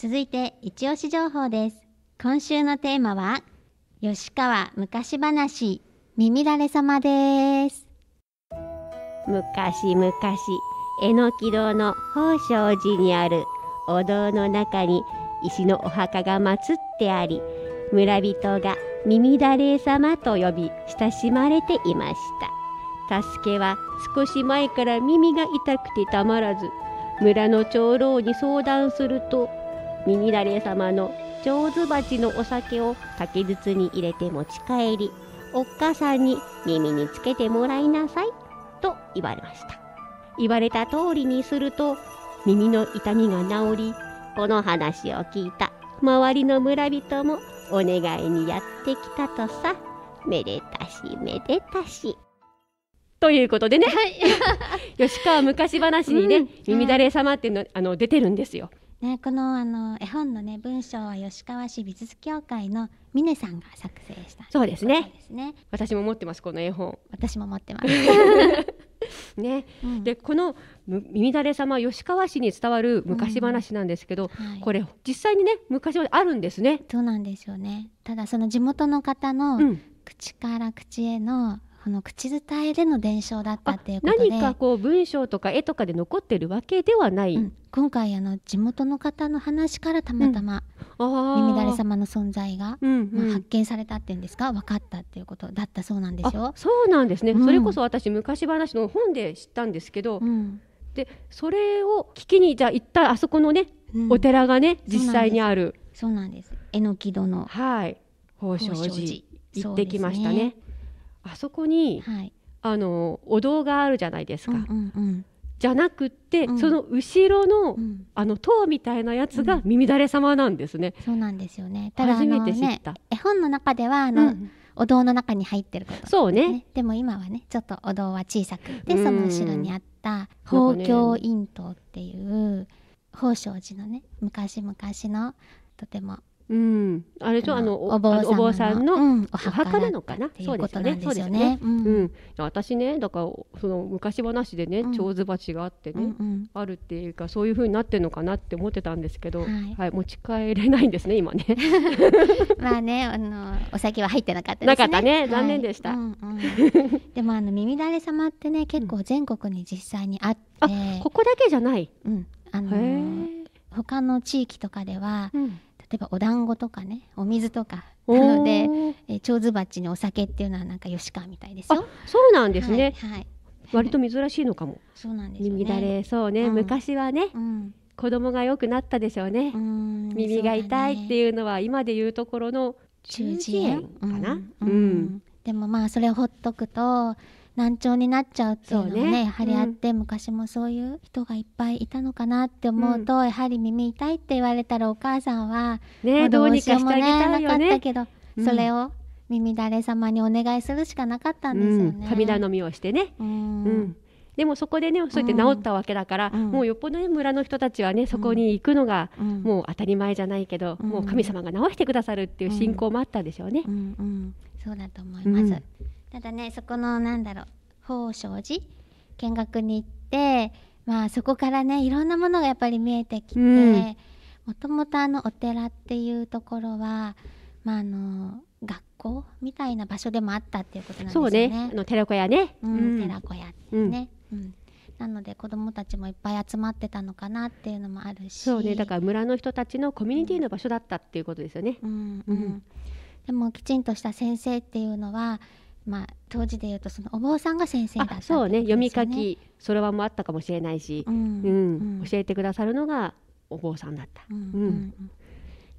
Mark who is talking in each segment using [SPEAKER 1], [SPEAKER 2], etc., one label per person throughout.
[SPEAKER 1] 続いて、一押し情報です。今週のテーマは、吉川昔話、耳だれ様です。昔
[SPEAKER 2] 々、えのき堂の宝生寺にあるお堂の中に石のお墓が祀ってあり、村人が耳だれ様と呼び親しまれていました。助けは少し前から耳が痛くてたまらず、村の長老に相談すると、耳だれ様の上手鉢のお酒を竹筒に入れて持ち帰り、おっかさんに耳につけてもらいなさい、と言われました。言われた通りにすると、耳の痛みが治り、この話を聞いた周りの村人もお願いにやってきたとさ、めでたしめでたし。ということでね、はい、吉川昔話にね、うん、耳だれ様っていうのあの出てるんですよ。
[SPEAKER 1] ね、このあの絵本の、ね、文章は吉川市美術協会の峰さんが作成したそうです
[SPEAKER 2] ねですね私も持ってますこの絵本私も持ってます ね、うん、でこの「耳だれ様」吉川市に伝わる昔話なんですけど、うんはい、こ
[SPEAKER 1] れ実際にね昔はあるんですねそうなんですよねただその地元の方の口から口へのあの口伝えでの伝承だったっていうことで何かこう文章とか絵とかで残ってるわけではない、うん、今回あの地元の方の話からたまたま、うん、耳だれ様の存在が、うんうん、まあ、発見されたっていうんですか分かったっていうことだったそうなんです
[SPEAKER 2] よ。そうなんですね、うん、それこそ私昔話の本で知ったんですけど、でそれを聞きにじゃあ行ったあそこのね、お寺がね実際にあるそうなんですえのき殿はい、宝生寺行ってきましたね。あそこに、はい、あのお堂があるじゃないですか。うんうんうんじゃなくて、うん、その後ろの、うん、あの塔みたいなやつが耳だれ様なんですね。うん、そうなんですよね。ただ、ね、
[SPEAKER 1] 絵本の中ではあの、お堂の中に入ってること、ね、そうね。でも今はね、ちょっとお堂は小さくでその後ろにあった宝鏡院塔っていう、宝生寺のね昔々のとてもうん、あれとあのお坊さんのお墓なのか
[SPEAKER 2] な、そうですねそうですね、うん私ねだからその昔話でね長寿鉢があってね、あるっていうかそういうふうになってるのかなって思ってたんですけど、
[SPEAKER 1] はい持ち帰れないんですね今ね まあねあのお酒は入ってなかったなかったね残念でした、でもあの耳だれ様ってね結構全国に実際にあって、ここだけじゃない、うん、あの他の地域とかでは、うん例えばお団子とかねお水とかなのでえ蝶ズ鉢にお酒っていうのはなんか吉川みたいですよ。
[SPEAKER 2] そうなんですね、はい、はい、
[SPEAKER 1] 割と珍しいのか
[SPEAKER 2] も。そうなんですよ、ね、耳だれそうね、うん、昔はね、うん、子供が良くなったでしょうね。うん耳が痛いっていうのは今で言うところの中耳炎
[SPEAKER 1] かな。うん、うんでもまあそれをほっとくと難聴になっちゃうっていうのねねやはりあって、うん、昔もそういう人がいっぱいいたのかなって思うと、うん、やはり耳痛いって言われたらお母さんは、ね、どうしかしてあねなかったけど、うん、それを耳だれ様にお願いするしかなかったんですよね。
[SPEAKER 2] 神頼みをしてね、うんでもそこでねそうやって治ったわけだから、うん、もうよっぽど、ね、村の人たちはねそこに行くのが、もう当たり前じゃないけど、うん、もう神様が治してくださるっていう信仰もあったんでしょうね。うん
[SPEAKER 1] そうだと思います、うん、ただねそこのなんだろう宝生寺見学に行ってまあそこからねいろんなものがやっぱり見えてきて、もともとあのお寺っていうところはまああの学校みたいな場所でもあったっていうことなんですね。ねあの寺子屋ね。うん、寺子屋ってね。うん、うんなので子どもたちもいっぱい集まってたのかなっていうのもあるしそうねだから村の人た
[SPEAKER 2] ちのコミュニティの場所だったっていうことですよね。うん、
[SPEAKER 1] うんうん、でもきちんとした先生っていうのはまあ、当時でいうとそのお坊さんが先生だった、ね、そうね読み書き
[SPEAKER 2] それはもあったかもしれないし、うん、うん、教えてくださるのがお坊さんだった。
[SPEAKER 1] うん、うんうん、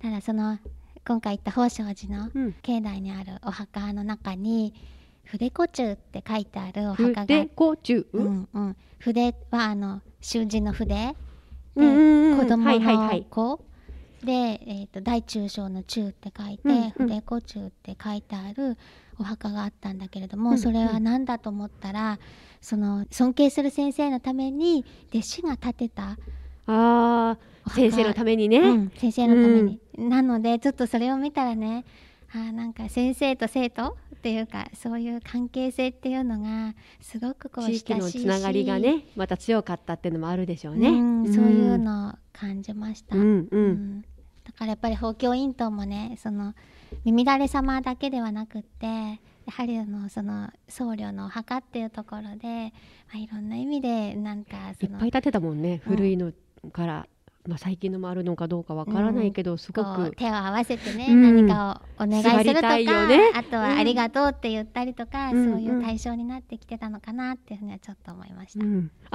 [SPEAKER 1] ただその今回行った宝生寺の境内にあるお墓の中に「筆子中」って書いてあるお墓が筆子中、うんうん、筆はあの習字の筆で、うんうんうん、子供の子、はいはいはい、で、えーと、大中小の中って書いて、うん筆子中って書いてあるお墓があったんだけれども、うんそれは何だと思ったらその尊敬する先生のために弟子が建てたあ先生のためにね、うん、先生のために、うん、なのでちょっとそれを見たらねあなんか先生と生徒っていうかそういう関係性っていうのがすごくこう地域のつながりがね
[SPEAKER 2] また強かったっていうのもあるでしょうね。うん、そういう
[SPEAKER 1] のを感じました、うん
[SPEAKER 2] うん、うん、
[SPEAKER 1] だからやっぱり法教院員ともねその耳だれ様だけではなくってやはりあのその僧侶のお墓っていうところで、まあ、いろんな意味でなんかいっぱい建
[SPEAKER 2] てたもんね、古いのから。まあ、最近のもあるのかどうかわからないけど、すごく手
[SPEAKER 1] を合わせてね、何かをお願いするとか、あとは「ありがとう」って言ったりとか、そういう対象になってきてたのかなっていうふうにはちょっと思いました、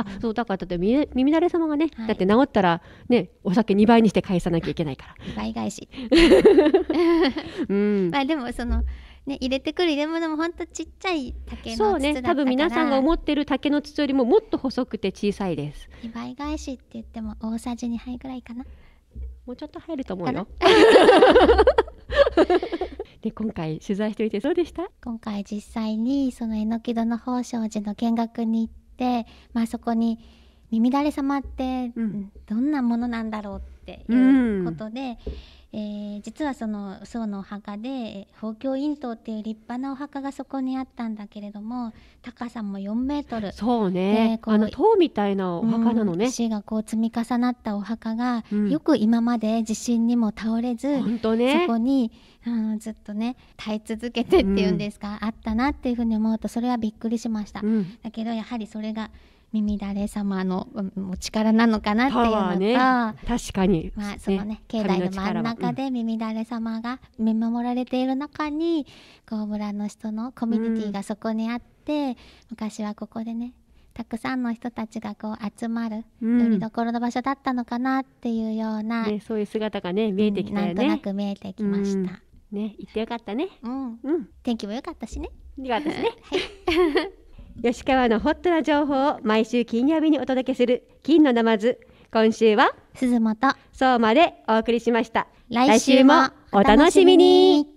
[SPEAKER 2] あそうだからだって耳だれ様がね、だって治ったらねお酒2倍にして返さなきゃいけ
[SPEAKER 1] ないから2 倍返し、うんまあ、でもそのね、入れてくる入れ物も本当ちっちゃい竹の筒だったからそうね多分皆さんが思
[SPEAKER 2] ってる竹の筒よりももっと細くて小さいです
[SPEAKER 1] 2倍返しって言っても大さじ2杯ぐらいかなもうちょっと入ると思うよ で今回取材してみてどうでした今回実際にそのえのき戸の宝生寺の見学に行って、まあ、そこに耳だれ様って、うん、どんなものなんだろうってっていうことで、うん、えー、実はその宋のお墓で宝鏡院塔っていう立派なお墓がそこにあったんだけれども高さも4メートルそうねあの塔みたいなお墓なのね、うん、石がこう積み重なったお墓が、うん、よく今まで地震にも倒れず、ね、そこにあのずっとね耐え続けてっていうんですか、あったなっていうふうに思うとそれはびっくりしました。だけどやはりそれが耳だれ様のお力なのかなっていうのが、ね、確かに、まあそのね、ね、境内の真ん中で耳だれ様が見守られている中に、うん、こう村の人のコミュニティがそこにあって、うん、昔はここでねたくさんの人たちがこう集まるよりどころの場所だったのかなっていうような、うんね、そういう姿
[SPEAKER 2] がね見えてきたよね、なんとなく見えてきました、
[SPEAKER 1] ね行ってよかったねうん、うん、天気も良かったしね良
[SPEAKER 2] かったしね、はい吉川のホットな情報を毎週金曜日にお届けする金のナマズ今週は鈴本相馬でお送り
[SPEAKER 1] しました来週もお楽しみに